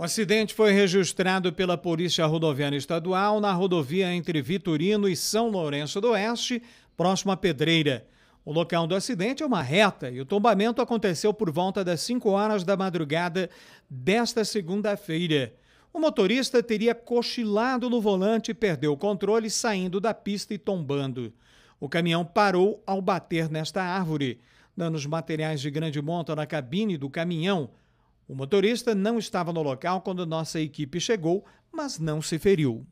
O acidente foi registrado pela Polícia Rodoviária Estadual na rodovia entre Vitorino e São Lourenço do Oeste, próximo à Pedreira. O local do acidente é uma reta e o tombamento aconteceu por volta das 5 horas da madrugada desta segunda-feira. O motorista teria cochilado no volante e perdeu o controle saindo da pista e tombando. O caminhão parou ao bater nesta árvore. Danos materiais de grande monta na cabine do caminhão o motorista não estava no local quando nossa equipe chegou, mas não se feriu.